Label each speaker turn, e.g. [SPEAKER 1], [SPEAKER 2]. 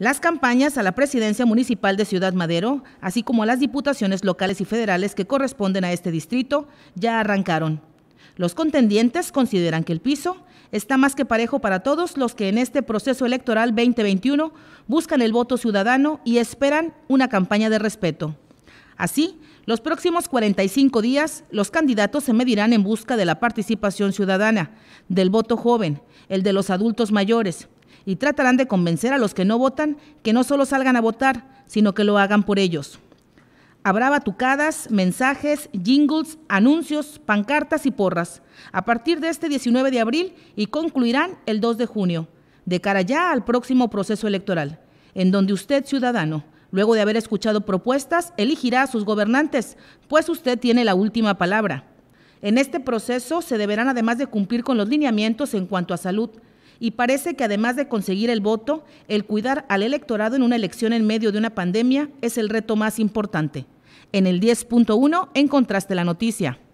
[SPEAKER 1] Las campañas a la presidencia municipal de Ciudad Madero, así como a las diputaciones locales y federales que corresponden a este distrito, ya arrancaron. Los contendientes consideran que el piso está más que parejo para todos los que en este proceso electoral 2021 buscan el voto ciudadano y esperan una campaña de respeto. Así, los próximos 45 días, los candidatos se medirán en busca de la participación ciudadana, del voto joven, el de los adultos mayores, y tratarán de convencer a los que no votan que no solo salgan a votar, sino que lo hagan por ellos. Habrá batucadas, mensajes, jingles, anuncios, pancartas y porras a partir de este 19 de abril y concluirán el 2 de junio, de cara ya al próximo proceso electoral, en donde usted, ciudadano, luego de haber escuchado propuestas, elegirá a sus gobernantes, pues usted tiene la última palabra. En este proceso se deberán además de cumplir con los lineamientos en cuanto a salud, y parece que además de conseguir el voto, el cuidar al electorado en una elección en medio de una pandemia es el reto más importante. En el 10.1 encontraste la noticia.